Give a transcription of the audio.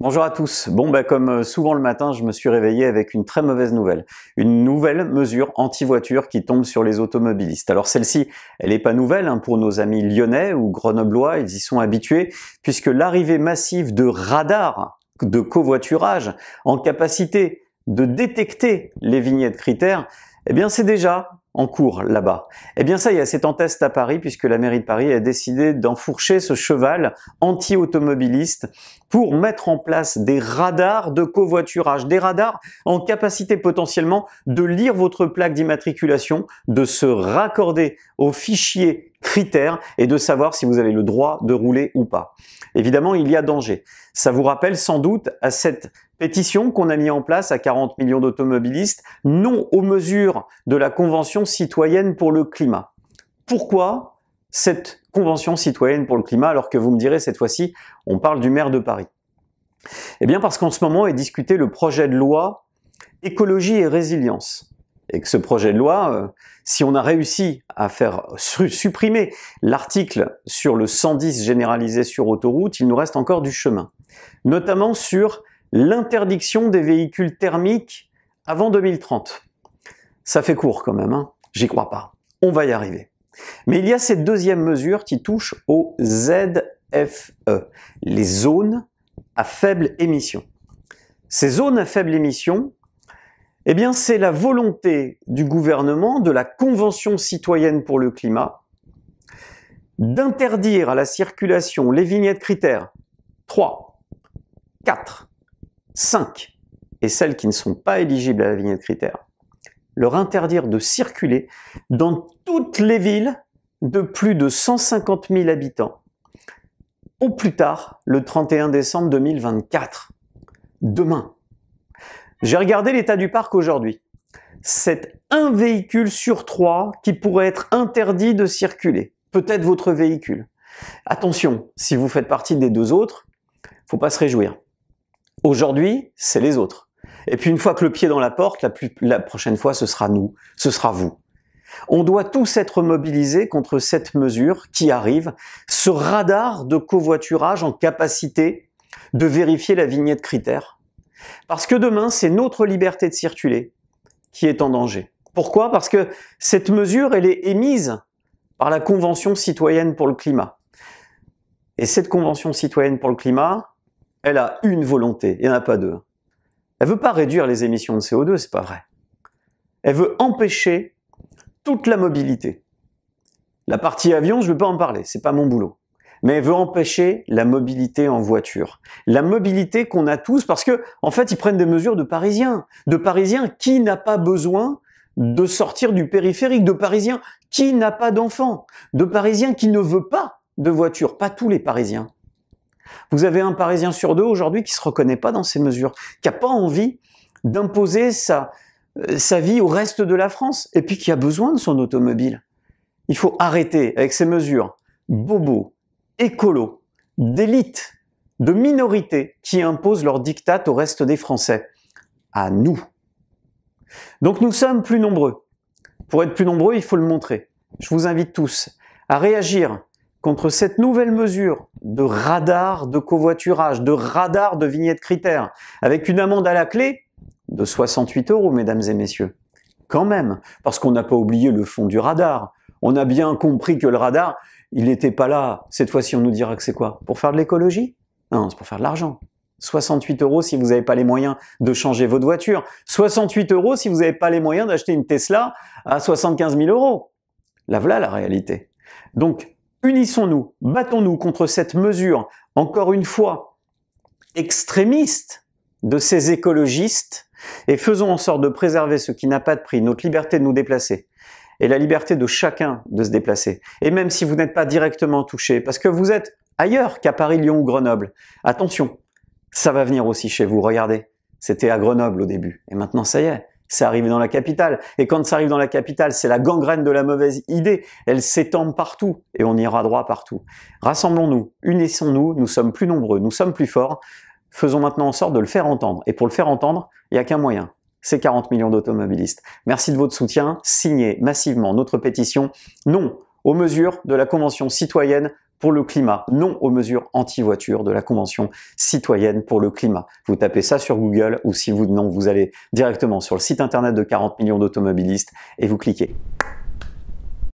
Bonjour à tous. Bon, bah, comme euh, souvent le matin, je me suis réveillé avec une très mauvaise nouvelle. Une nouvelle mesure anti-voiture qui tombe sur les automobilistes. Alors celle-ci, elle n'est pas nouvelle hein, pour nos amis lyonnais ou grenoblois, ils y sont habitués, puisque l'arrivée massive de radars de covoiturage en capacité de détecter les vignettes critères, eh bien c'est déjà en cours là-bas. Eh bien ça y est, c'est en test à Paris puisque la mairie de Paris a décidé d'enfourcher ce cheval anti-automobiliste pour mettre en place des radars de covoiturage, des radars en capacité potentiellement de lire votre plaque d'immatriculation, de se raccorder aux fichiers critères et de savoir si vous avez le droit de rouler ou pas. Évidemment, il y a danger. Ça vous rappelle sans doute à cette Pétition qu'on a mis en place à 40 millions d'automobilistes, non aux mesures de la Convention citoyenne pour le climat. Pourquoi cette Convention citoyenne pour le climat alors que vous me direz cette fois-ci, on parle du maire de Paris Eh bien parce qu'en ce moment est discuté le projet de loi écologie et résilience. Et que ce projet de loi, euh, si on a réussi à faire supprimer l'article sur le 110 généralisé sur autoroute, il nous reste encore du chemin, notamment sur l'interdiction des véhicules thermiques avant 2030. Ça fait court quand même, hein j'y crois pas. On va y arriver. Mais il y a cette deuxième mesure qui touche aux ZFE, les zones à faible émission. Ces zones à faible émission, eh bien, c'est la volonté du gouvernement, de la Convention citoyenne pour le climat, d'interdire à la circulation les vignettes critères 3, 4, 5 et celles qui ne sont pas éligibles à la vignette critère, leur interdire de circuler dans toutes les villes de plus de 150 000 habitants au plus tard le 31 décembre 2024. Demain. J'ai regardé l'état du parc aujourd'hui. C'est un véhicule sur trois qui pourrait être interdit de circuler. Peut-être votre véhicule. Attention, si vous faites partie des deux autres, faut pas se réjouir. Aujourd'hui, c'est les autres. Et puis une fois que le pied dans la porte, la, la prochaine fois, ce sera nous, ce sera vous. On doit tous être mobilisés contre cette mesure qui arrive, ce radar de covoiturage en capacité de vérifier la vignette critère. Parce que demain, c'est notre liberté de circuler qui est en danger. Pourquoi Parce que cette mesure, elle est émise par la Convention citoyenne pour le climat. Et cette Convention citoyenne pour le climat, elle a une volonté, il n'y en a pas deux. Elle veut pas réduire les émissions de CO2, c'est pas vrai. Elle veut empêcher toute la mobilité. La partie avion, je ne veux pas en parler, c'est pas mon boulot. Mais elle veut empêcher la mobilité en voiture. La mobilité qu'on a tous parce que, en fait, ils prennent des mesures de Parisiens. De Parisiens, qui n'a pas besoin de sortir du périphérique? De Parisiens, qui n'a pas d'enfants? De Parisiens qui ne veut pas de voiture? Pas tous les Parisiens. Vous avez un Parisien sur deux aujourd'hui qui ne se reconnaît pas dans ces mesures, qui n'a pas envie d'imposer euh, sa, vie au reste de la France, et puis qui a besoin de son automobile. Il faut arrêter avec ces mesures bobos, écolos, d'élite, de minorités qui imposent leur diktat au reste des Français. À nous. Donc nous sommes plus nombreux. Pour être plus nombreux, il faut le montrer. Je vous invite tous à réagir contre cette nouvelle mesure de radar de covoiturage, de radar de vignette critères, avec une amende à la clé de 68 euros, mesdames et messieurs. Quand même, parce qu'on n'a pas oublié le fond du radar. On a bien compris que le radar, il n'était pas là. Cette fois-ci, on nous dira que c'est quoi Pour faire de l'écologie Non, c'est pour faire de l'argent. 68 euros si vous n'avez pas les moyens de changer votre voiture. 68 euros si vous n'avez pas les moyens d'acheter une Tesla à 75 000 euros. Là voilà la réalité. Donc, Unissons-nous, battons-nous contre cette mesure, encore une fois, extrémiste de ces écologistes, et faisons en sorte de préserver ce qui n'a pas de prix, notre liberté de nous déplacer, et la liberté de chacun de se déplacer. Et même si vous n'êtes pas directement touché, parce que vous êtes ailleurs qu'à Paris, Lyon ou Grenoble, attention, ça va venir aussi chez vous, regardez. C'était à Grenoble au début, et maintenant ça y est, c'est arrive dans la capitale. Et quand ça arrive dans la capitale, c'est la gangrène de la mauvaise idée. Elle s'étend partout et on ira droit partout. Rassemblons-nous, unissons-nous, nous sommes plus nombreux, nous sommes plus forts. Faisons maintenant en sorte de le faire entendre. Et pour le faire entendre, il n'y a qu'un moyen. C'est 40 millions d'automobilistes. Merci de votre soutien. Signez massivement notre pétition. Non aux mesures de la Convention citoyenne pour le climat, non aux mesures anti-voiture de la Convention citoyenne pour le climat. Vous tapez ça sur Google ou si vous non, vous allez directement sur le site internet de 40 millions d'automobilistes et vous cliquez.